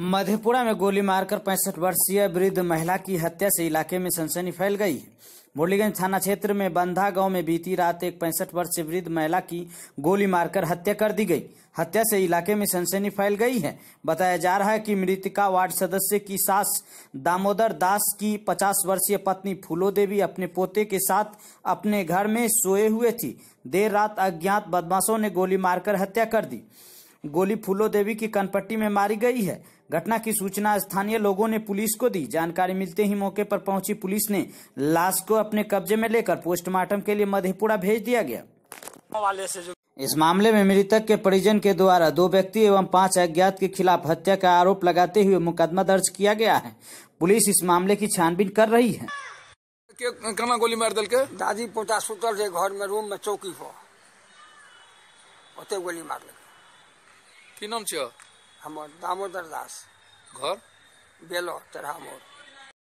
मधेपुरा में गोली मारकर पैंसठ वर्षीय वृद्ध महिला की हत्या से इलाके में सनसनी फैल गई है मुरलीगंज थाना क्षेत्र में बंधा गांव में बीती रात एक पैंसठ वर्षीय वृद्ध महिला की गोली मारकर हत्या कर दी गई हत्या से इलाके में सनसनी फैल गई है बताया जा रहा है कि मृतिका वार्ड सदस्य की सास दामोदर दास की 50 वर्षीय पत्नी फूलो देवी अपने पोते के साथ अपने घर में सोए हुए थी देर रात अज्ञात बदमाशों ने गोली मारकर हत्या कर दी गोली फूलो देवी की कनपट्टी में मारी गई है घटना की सूचना स्थानीय लोगों ने पुलिस को दी जानकारी मिलते ही मौके पर पहुंची पुलिस ने लाश को अपने कब्जे में लेकर पोस्टमार्टम के लिए मधेपुरा भेज दिया गया इस मामले में मृतक के परिजन के द्वारा दो व्यक्ति एवं पांच अज्ञात के खिलाफ हत्या का आरोप लगाते हुए मुकदमा दर्ज किया गया है पुलिस इस मामले की छानबीन कर रही है गोली मार दल के दादी पोता सुतल घर में रूम में चौकी हो गोली मार लगे কি নাম ছিল আমার দামোদর দাস ঘর বেলো তার আমার